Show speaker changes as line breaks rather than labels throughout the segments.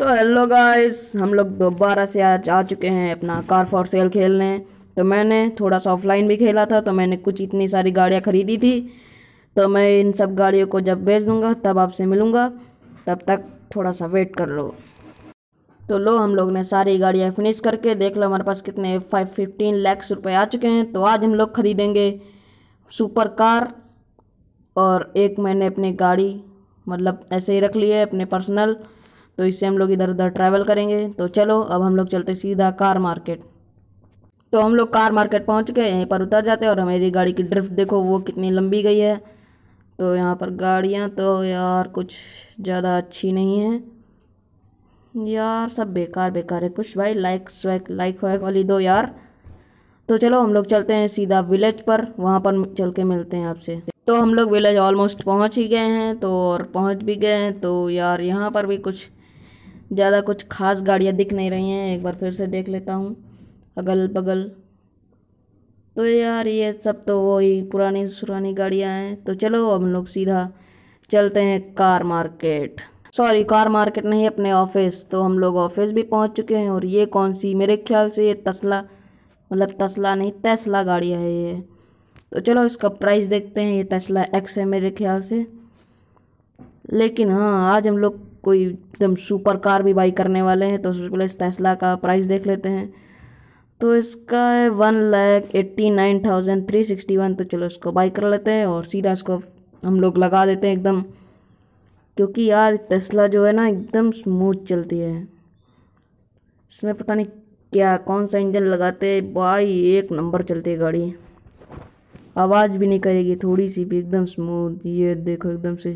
तो hello guys हम लोग दोबारा से आज आ चुके हैं अपना कार फॉर सेल खेलने तो मैंने थोड़ा सा ऑफलाइन भी खेला था तो मैंने कुछ इतनी सारी गाड़ियाँ ख़रीदी थी तो मैं इन सब गाड़ियों को जब बेच दूँगा तब आपसे मिलूँगा तब तक थोड़ा सा वेट कर लो तो लो हम लोग ने सारी गाड़ियाँ फिनिश करके देख लो हमारे पास कितने फाइव फिफ्टीन लैक्स रुपये आ चुके हैं तो आज हम लोग ख़रीदेंगे सुपर कार और एक मैंने अपनी गाड़ी मतलब ऐसे ही रख ली है अपने पर्सनल तो इससे हम लोग इधर उधर ट्रैवल करेंगे तो चलो अब हम लोग चलते सीधा कार मार्केट तो हम लोग कार मार्केट पहुंच गए यहीं पर उतर जाते हैं और हमारी गाड़ी की ड्रिफ्ट देखो वो कितनी लंबी गई है तो यहाँ पर गाड़ियाँ तो यार कुछ ज़्यादा अच्छी नहीं है यार सब बेकार बेकार है कुछ भाई लाइक स्वैक लाइक वैक वाली दो यार तो चलो हम लोग चलते हैं सीधा विलेज पर वहाँ पर चल के मिलते हैं आपसे तो हम लोग विलेज ऑलमोस्ट पहुँच ही गए हैं तो और पहुँच भी गए हैं तो यार यहाँ पर भी कुछ ज़्यादा कुछ खास गाड़ियाँ दिख नहीं रही हैं एक बार फिर से देख लेता हूँ अगल बगल तो यार ये सब तो वही पुरानी सुरानी गाड़ियाँ हैं तो चलो अब हम लोग सीधा चलते हैं car market sorry car market नहीं अपने ऑफिस तो हम लोग ऑफिस भी पहुंच चुके हैं और ये कौन सी मेरे ख्याल से ये तसला मतलब तसला नहीं तसला गाड़ी है ये तो चलो इसका प्राइस देखते हैं ये तसला एक्स है मेरे ख्याल से लेकिन हाँ आज हम लोग कोई एकदम सुपर कार भी बाई करने वाले हैं तो सबसे पहले इस टेस्ला का प्राइस देख लेते हैं तो इसका है one lakh eighty nine thousand three sixty one तो चलो इसको बाई कर लेते हैं और सीधा इसको हम लोग लगा देते हैं एकदम क्योंकि यार टेस्ला जो है ना एकदम स्मूथ चलती है इसमें पता नहीं क्या कौन सा इंजन लगाते भाई एक नंबर चलती है गाड़ी आवाज़ भी नहीं करेगी थोड़ी सी भी एकदम स्मूथ ये देखो एकदम से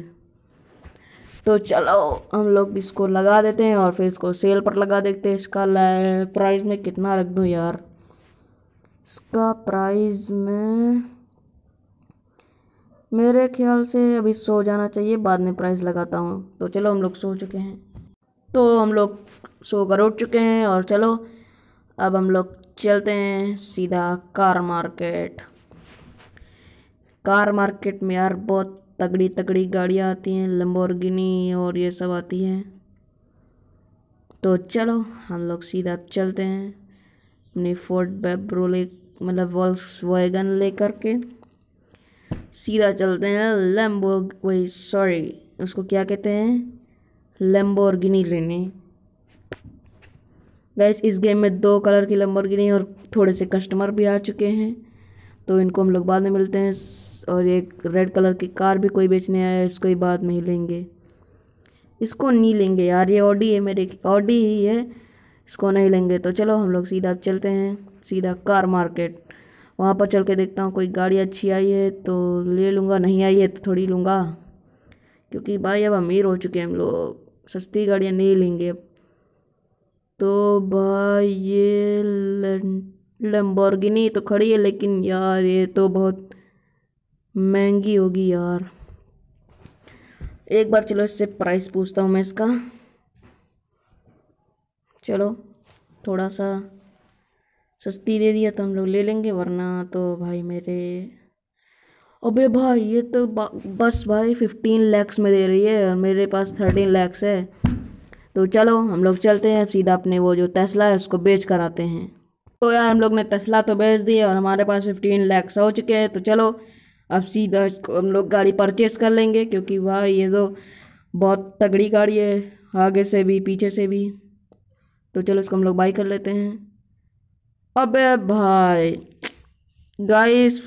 तो चलो हम लोग इसको लगा देते हैं और फिर इसको सेल पर लगा देते हैं इसका प्राइस में कितना रख दूँ यार इसका प्राइस में मेरे ख्याल से अभी सो जाना चाहिए बाद में प्राइस लगाता हूँ तो चलो हम लोग सो चुके हैं तो हम लोग सो कर उठ चुके हैं और चलो अब हम लोग चलते हैं सीधा कार मार्केट कार मार्केट में यार बहुत तगड़ी तगड़ी गाड़ियाँ आती हैं लम्बोरगिनी और ये सब आती हैं तो चलो हम लोग सीधा चलते हैं अपनी फोर्ट बेब्रो ले मतलब वॉल्स वैगन ले करके सीधा चलते हैं लेम्बो वही सॉरी उसको क्या कहते हैं लेम्बोरगिनी लेने गैस इस गेम में दो कलर की लम्बोरगिनी और थोड़े से कस्टमर भी आ चुके हैं तो इनको हम लोग बाद में मिलते हैं और एक रेड कलर की कार भी कोई बेचने आया है इसको ही बाद में ही लेंगे इसको नहीं लेंगे यार ये ऑडी है मेरे ऑडी ही है इसको नहीं लेंगे तो चलो हम लोग सीधा चलते हैं सीधा कार मार्केट वहाँ पर चल के देखता हूँ कोई गाड़ी अच्छी आई है तो ले लूँगा नहीं आई है तो थोड़ी लूँगा क्योंकि भाई अब अमीर हो चुके हैं हम लोग सस्ती गाड़ियाँ नहीं लेंगे अब तो भाई ये लम्बोर्गिनी तो खड़ी है लेकिन यार ये तो बहुत महंगी होगी यार एक बार चलो इससे प्राइस पूछता हूँ मैं इसका चलो थोड़ा सा सस्ती दे दिया तो हम लोग ले लेंगे वरना तो भाई मेरे अबे भाई ये तो बस भाई फिफ्टीन लैक्स में दे रही है और मेरे पास थर्टीन लैक्स है तो चलो हम लोग चलते हैं सीधा अपने वो जो तेस्ला है उसको बेच कर आते हैं तो यार हम लोग ने तेस्ला तो बेच दिया और हमारे पास फिफ्टीन लैक्स हो चुके हैं तो चलो अब सीधा इसको हम लोग गाड़ी परचेस कर लेंगे क्योंकि वाह ये तो बहुत तगड़ी गाड़ी है आगे से भी पीछे से भी तो चलो इसको हम लोग बाई कर लेते हैं अबे भाई गाइस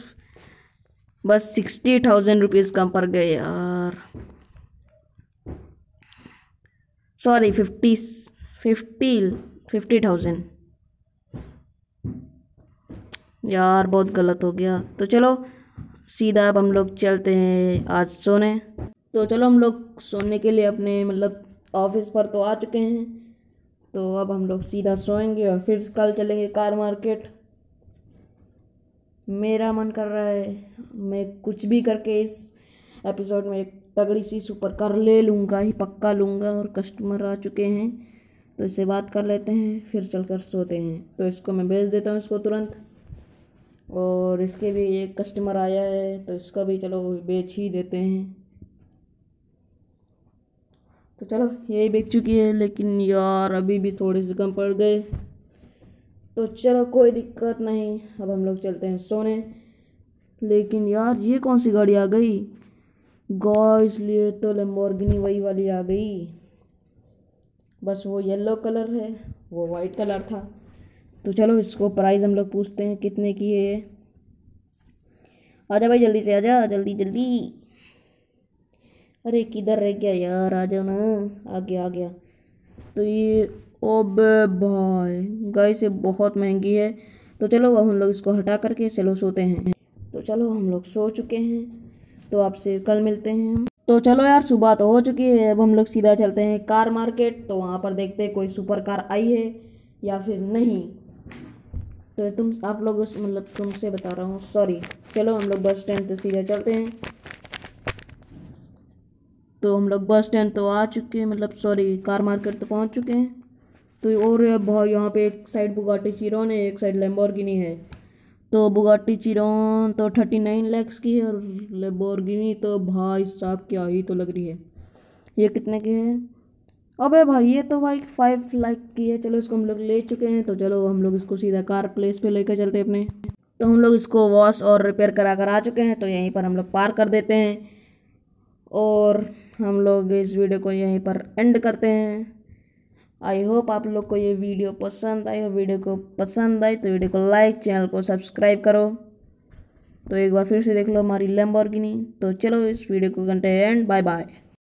बस सिक्सटी थाउजेंड रुपीज़ कम पड़ गए यार sorry fifty fifty fifty thousand यार बहुत गलत हो गया तो चलो सीधा अब हम लोग चलते हैं आज सोने तो चलो हम लोग सोने के लिए अपने मतलब ऑफिस पर तो आ चुके हैं तो अब हम लोग सीधा सोएंगे और फिर कल चलेंगे कार मार्केट मेरा मन कर रहा है मैं कुछ भी करके इस एपिसोड में एक तगड़ी सी सुपर कार ले लूँगा ही पक्का लूँगा और कस्टमर आ चुके हैं तो इससे बात कर लेते हैं फिर चलकर सोते हैं तो इसको मैं भेज देता हूँ इसको तुरंत और इसके भी एक कस्टमर आया है तो इसका भी चलो बेच ही देते हैं तो चलो यही बेच चुकी है लेकिन यार अभी भी थोड़े से कम पड़ गए तो चलो कोई दिक्कत नहीं अब हम लोग चलते हैं सोने लेकिन यार ये कौन सी गाड़ी आ गई गौ इसलिए तो लम्बोर्गिनी वही वाली आ गई बस वो येलो कलर है वो वाइट कलर था तो चलो इसको प्राइस हम लोग पूछते हैं कितने की है ये आजा भाई जल्दी से आजा जल्दी जल्दी अरे किधर रह गया यार आ जाओ ना आ गया आ गया तो ये ओब भाई गाय से बहुत महंगी है तो चलो अब हम लोग इसको हटा करके चलो सोते हैं तो चलो हम लोग सो चुके हैं तो आपसे कल मिलते हैं हम तो चलो यार सुबह तो हो चुकी है अब हम लोग सीधा चलते हैं कार मार्केट तो वहाँ पर देखते हैं कोई सुपर कार आई है या फिर नहीं तो तुम आप लोग उस मतलब तुमसे बता रहा हूँ सॉरी चलो हम लोग बस स्टैंड तो सीधा चलते हैं तो हम लोग बस स्टैंड तो आ चुके हैं मतलब सॉरी कार मार्केट तो पहुँच चुके हैं तो और भाई यहाँ पे एक साइड बुगाटी चिरोन है एक साइड लेम्बोरगिनी है तो बुगाटी चिरोन तो थर्टी नाइन लैक्स की है और लेम्बोरगिनी तो भाई साहब क्या ही तो लग रही है ये कितने की है अबे भाई ये तो भाई फाइव लाइक की है चलो इसको हम लोग ले चुके हैं तो चलो हम लोग इसको सीधा कार प्लेस पे लेकर चलते हैं अपने तो हम लोग इसको वॉश और रिपेयर करा कर आ चुके हैं तो यहीं पर हम लोग पार कर देते हैं और हम लोग इस वीडियो को यहीं पर एंड करते हैं आई होप आप लोग को ये वीडियो पसंद आई हो वीडियो को पसंद आई तो वीडियो को लाइक चैनल को सब्सक्राइब करो तो एक बार फिर से देख लो हमारी लैम्बोर्गिनी तो चलो इस वीडियो को घंटे एंड बाय बाय